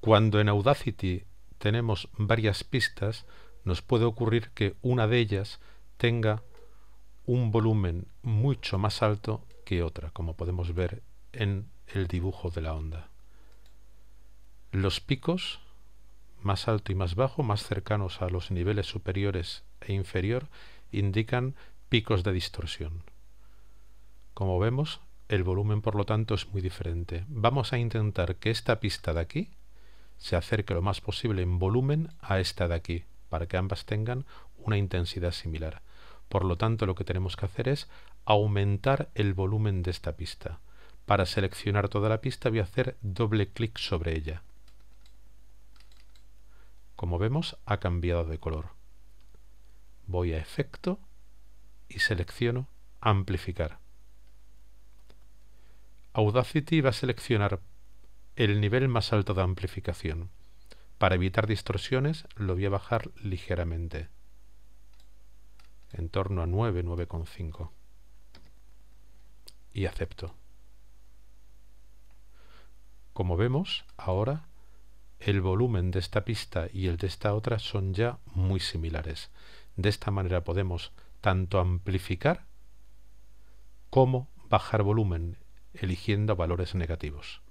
Cuando en Audacity tenemos varias pistas, nos puede ocurrir que una de ellas tenga un volumen mucho más alto que otra, como podemos ver en el dibujo de la onda. Los picos, más alto y más bajo, más cercanos a los niveles superiores e inferior, indican picos de distorsión. Como vemos, el volumen por lo tanto es muy diferente. Vamos a intentar que esta pista de aquí se acerque lo más posible en volumen a esta de aquí, para que ambas tengan una intensidad similar. Por lo tanto, lo que tenemos que hacer es aumentar el volumen de esta pista. Para seleccionar toda la pista voy a hacer doble clic sobre ella. Como vemos, ha cambiado de color. Voy a Efecto y selecciono Amplificar. Audacity va a seleccionar el nivel más alto de amplificación. Para evitar distorsiones lo voy a bajar ligeramente, en torno a 9, 9,5. Y acepto. Como vemos, ahora el volumen de esta pista y el de esta otra son ya muy similares. De esta manera podemos tanto amplificar como bajar volumen eligiendo valores negativos.